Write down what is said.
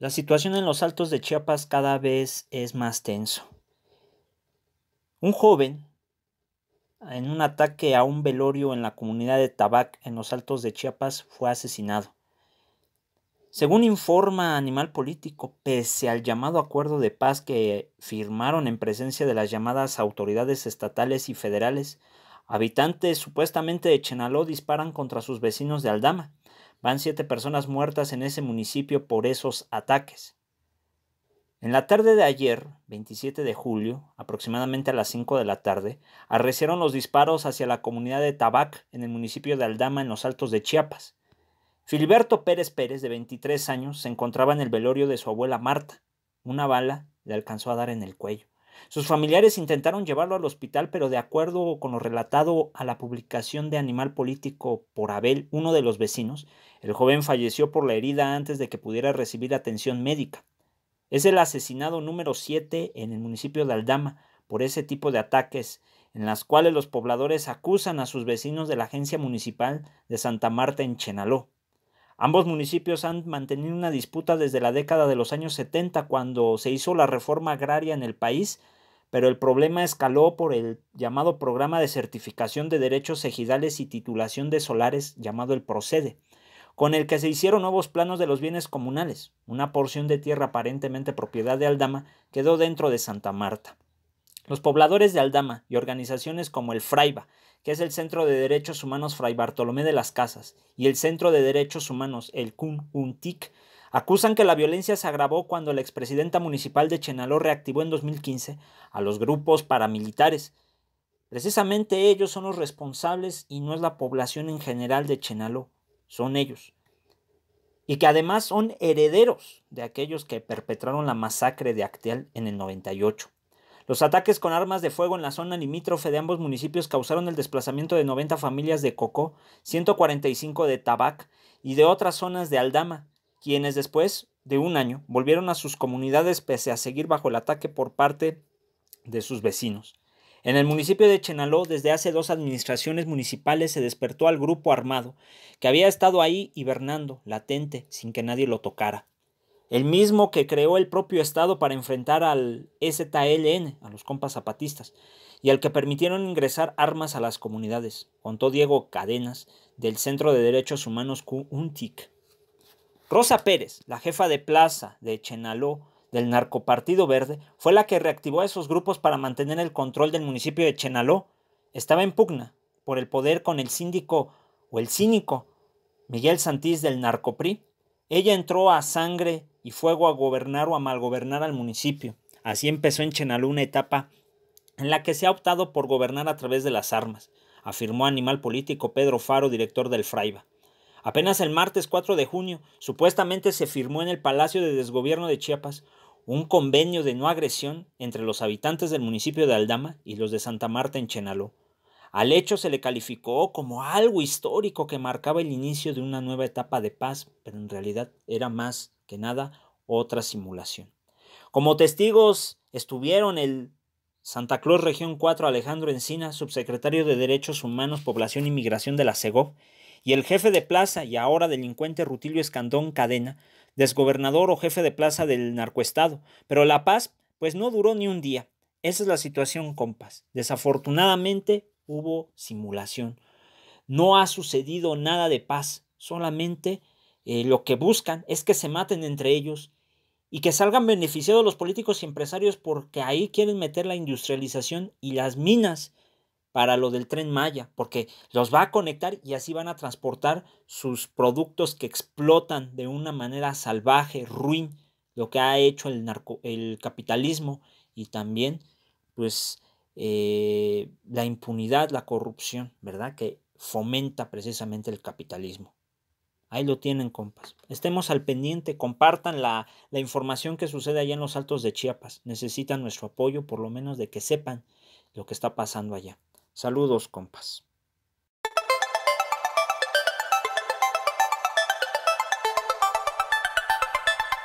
La situación en los altos de Chiapas cada vez es más tenso. Un joven, en un ataque a un velorio en la comunidad de Tabac, en los altos de Chiapas, fue asesinado. Según informa Animal Político, pese al llamado acuerdo de paz que firmaron en presencia de las llamadas autoridades estatales y federales, Habitantes supuestamente de Chenaló disparan contra sus vecinos de Aldama. Van siete personas muertas en ese municipio por esos ataques. En la tarde de ayer, 27 de julio, aproximadamente a las 5 de la tarde, arreciaron los disparos hacia la comunidad de Tabac en el municipio de Aldama en los Altos de Chiapas. Filiberto Pérez Pérez, de 23 años, se encontraba en el velorio de su abuela Marta. Una bala le alcanzó a dar en el cuello. Sus familiares intentaron llevarlo al hospital, pero de acuerdo con lo relatado a la publicación de Animal Político por Abel, uno de los vecinos, el joven falleció por la herida antes de que pudiera recibir atención médica. Es el asesinado número 7 en el municipio de Aldama por ese tipo de ataques, en las cuales los pobladores acusan a sus vecinos de la Agencia Municipal de Santa Marta en Chenaló. Ambos municipios han mantenido una disputa desde la década de los años 70 cuando se hizo la reforma agraria en el país pero el problema escaló por el llamado programa de certificación de derechos ejidales y titulación de solares llamado el Procede, con el que se hicieron nuevos planos de los bienes comunales. Una porción de tierra aparentemente propiedad de Aldama quedó dentro de Santa Marta. Los pobladores de Aldama y organizaciones como el Fraiba, que es el Centro de Derechos Humanos Fray Bartolomé de las Casas, y el Centro de Derechos Humanos, el CUN UNTIC, Acusan que la violencia se agravó cuando la expresidenta municipal de Chenaló reactivó en 2015 a los grupos paramilitares. Precisamente ellos son los responsables y no es la población en general de Chenaló, son ellos. Y que además son herederos de aquellos que perpetraron la masacre de Acteal en el 98. Los ataques con armas de fuego en la zona limítrofe de ambos municipios causaron el desplazamiento de 90 familias de Cocó, 145 de Tabac y de otras zonas de Aldama, quienes después de un año volvieron a sus comunidades pese a seguir bajo el ataque por parte de sus vecinos. En el municipio de Chenaló, desde hace dos administraciones municipales se despertó al grupo armado, que había estado ahí hibernando, latente, sin que nadie lo tocara. El mismo que creó el propio Estado para enfrentar al EZLN, a los compas zapatistas, y al que permitieron ingresar armas a las comunidades, contó Diego Cadenas, del Centro de Derechos Humanos QUNTIC. Rosa Pérez, la jefa de plaza de Chenaló del narcopartido verde, fue la que reactivó a esos grupos para mantener el control del municipio de Chenaló. Estaba en pugna por el poder con el síndico o el cínico Miguel Santís del narcopri. Ella entró a sangre y fuego a gobernar o a malgobernar al municipio. Así empezó en Chenaló una etapa en la que se ha optado por gobernar a través de las armas, afirmó animal político Pedro Faro, director del Fraiba. Apenas el martes 4 de junio, supuestamente se firmó en el Palacio de Desgobierno de Chiapas un convenio de no agresión entre los habitantes del municipio de Aldama y los de Santa Marta en Chenaló. Al hecho se le calificó como algo histórico que marcaba el inicio de una nueva etapa de paz, pero en realidad era más que nada otra simulación. Como testigos estuvieron el Santa Claus Región 4 Alejandro Encina, subsecretario de Derechos Humanos, Población y Migración de la CEGOP, y el jefe de plaza y ahora delincuente Rutilio Escandón Cadena, desgobernador o jefe de plaza del narcoestado. Pero la paz, pues no duró ni un día. Esa es la situación, compas. Desafortunadamente hubo simulación. No ha sucedido nada de paz, solamente eh, lo que buscan es que se maten entre ellos y que salgan beneficiados los políticos y empresarios porque ahí quieren meter la industrialización y las minas para lo del tren Maya, porque los va a conectar y así van a transportar sus productos que explotan de una manera salvaje, ruin, lo que ha hecho el, narco, el capitalismo y también pues eh, la impunidad, la corrupción, ¿verdad? Que fomenta precisamente el capitalismo. Ahí lo tienen, compas. Estemos al pendiente, compartan la, la información que sucede allá en los altos de Chiapas. Necesitan nuestro apoyo, por lo menos de que sepan lo que está pasando allá. Saludos, compas.